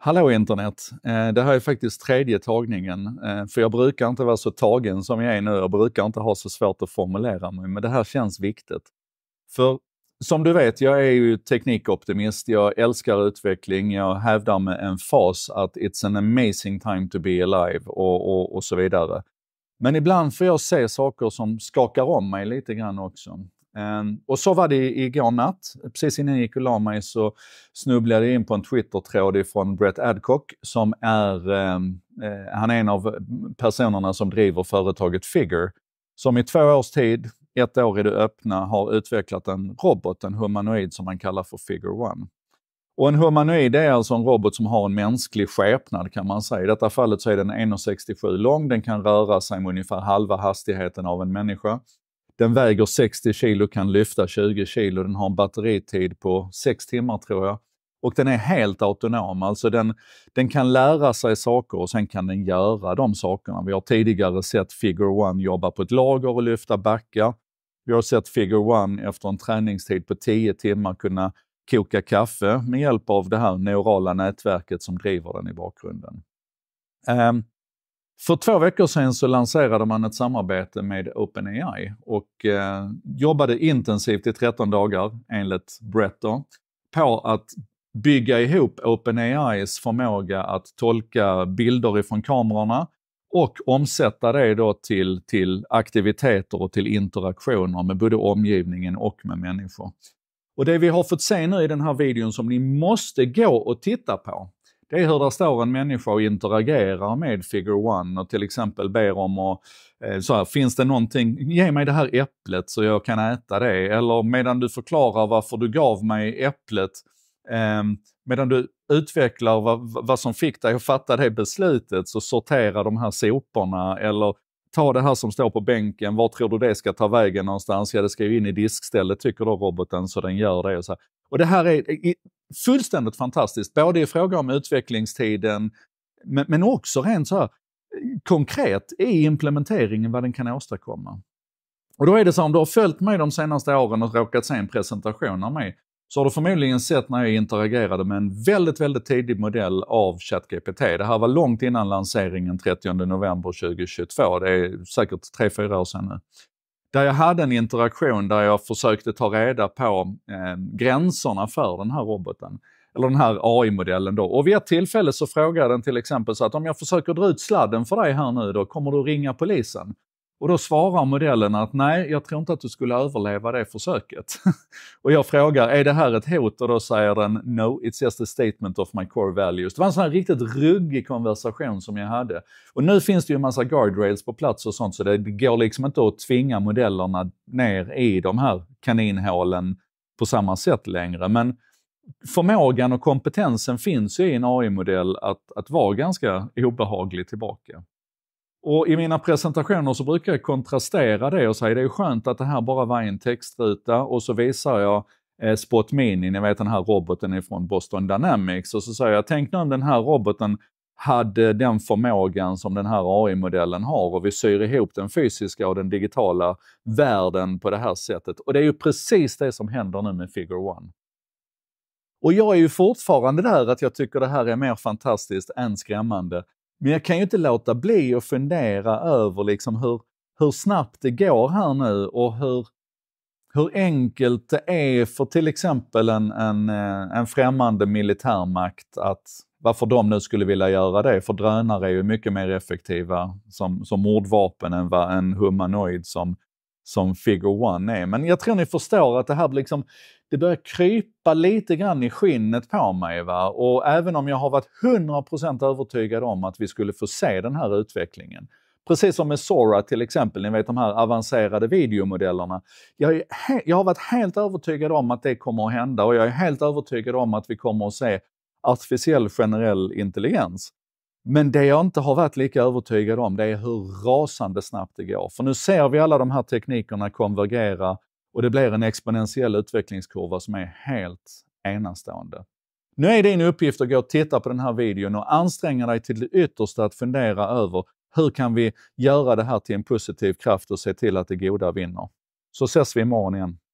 Hallå internet! Eh, det här är faktiskt tredje tagningen, eh, för jag brukar inte vara så tagen som jag är nu. Jag brukar inte ha så svårt att formulera mig, men det här känns viktigt. För som du vet, jag är ju teknikoptimist, jag älskar utveckling, jag hävdar med en fas att it's an amazing time to be alive och, och, och så vidare. Men ibland får jag se saker som skakar om mig lite grann också. Ehm, och så var det igår natt. Precis innan jag gick och la mig så snubblade jag in på en Twitter-tråd från Brett Adcock som är, ehm, eh, han är en av personerna som driver företaget Figure. Som i två års tid, ett år i det öppna, har utvecklat en robot, en humanoid som man kallar för Figure One. Och en humanoid är alltså en robot som har en mänsklig skepnad kan man säga. I detta fallet så är den 1,67 lång, den kan röra sig med ungefär halva hastigheten av en människa. Den väger 60 kilo, kan lyfta 20 kilo, den har en batteritid på 6 timmar tror jag. Och den är helt autonom, alltså den, den kan lära sig saker och sen kan den göra de sakerna. Vi har tidigare sett Figure One jobba på ett lager och lyfta backar. Vi har sett Figure One efter en träningstid på 10 timmar kunna koka kaffe med hjälp av det här neurala nätverket som driver den i bakgrunden. Um, för två veckor sedan så lanserade man ett samarbete med OpenAI och eh, jobbade intensivt i 13 dagar, enligt Brett, då, på att bygga ihop OpenAIs förmåga att tolka bilder ifrån kamerorna och omsätta det då till, till aktiviteter och till interaktioner med både omgivningen och med människor. Och det vi har fått se nu i den här videon som ni måste gå och titta på, det är hur där står en människa och interagerar med Figure One och till exempel ber om att, eh, så här, finns det någonting, ge mig det här äpplet så jag kan äta det. Eller medan du förklarar varför du gav mig äpplet, eh, medan du utvecklar vad, vad som fick dig att fatta det beslutet, så sortera de här soporna eller ta det här som står på bänken, var tror du det ska ta vägen någonstans? Ja, det ska ju in i diskstället tycker då roboten, så den gör det. Och, så här. och det här är, fullständigt fantastiskt, både i fråga om utvecklingstiden, men, men också rent så här, konkret i implementeringen vad den kan åstadkomma. Och då är det så om du har följt mig de senaste åren och råkat se en presentation av mig, så har du förmodligen sett när jag interagerade med en väldigt, väldigt tidig modell av ChatGPT. Det här var långt innan lanseringen 30 november 2022, det är säkert 3-4 år sedan nu där jag hade en interaktion där jag försökte ta reda på eh, gränserna för den här roboten, eller den här AI-modellen då. Och vid ett tillfälle så frågade den till exempel så att om jag försöker dra ut sladden för dig här nu då, kommer du ringa polisen? Och då svarar modellen att nej, jag tror inte att du skulle överleva det försöket. och jag frågar, är det här ett hot? Och då säger den, no, it's just a statement of my core values. Det var en sån här riktigt ruggig konversation som jag hade. Och nu finns det ju en massa guardrails på plats och sånt, så det går liksom inte att tvinga modellerna ner i de här kaninhålen på samma sätt längre. Men förmågan och kompetensen finns ju i en AI-modell att, att vara ganska obehaglig tillbaka. Och i mina presentationer så brukar jag kontrastera det och säga det är skönt att det här bara var en textruta och så visar jag eh, Spot Mini, ni vet den här roboten ifrån Boston Dynamics och så säger jag tänk nu om den här roboten hade den förmågan som den här AI-modellen har och vi syr ihop den fysiska och den digitala världen på det här sättet. Och det är ju precis det som händer nu med Figure One. Och jag är ju fortfarande där att jag tycker det här är mer fantastiskt än skrämmande. Men jag kan ju inte låta bli att fundera över liksom hur, hur snabbt det går här nu och hur, hur enkelt det är för till exempel en, en, eh, en främmande militärmakt att varför de nu skulle vilja göra det, för drönare är ju mycket mer effektiva som, som mordvapen än vad en humanoid som som Figure One är. Men jag tror ni förstår att det här liksom, det börjar krypa lite grann i skinnet på mig. Va? Och även om jag har varit 100% övertygad om att vi skulle få se den här utvecklingen. Precis som med Sora till exempel, ni vet de här avancerade videomodellerna. Jag, är jag har varit helt övertygad om att det kommer att hända och jag är helt övertygad om att vi kommer att se artificiell generell intelligens. Men det jag inte har varit lika övertygad om, det är hur rasande snabbt det går. För nu ser vi alla de här teknikerna konvergera och det blir en exponentiell utvecklingskurva som är helt enastående. Nu är din uppgift att gå och titta på den här videon och anstränga dig till det yttersta att fundera över hur kan vi göra det här till en positiv kraft och se till att det goda vinner. Så ses vi imorgon igen.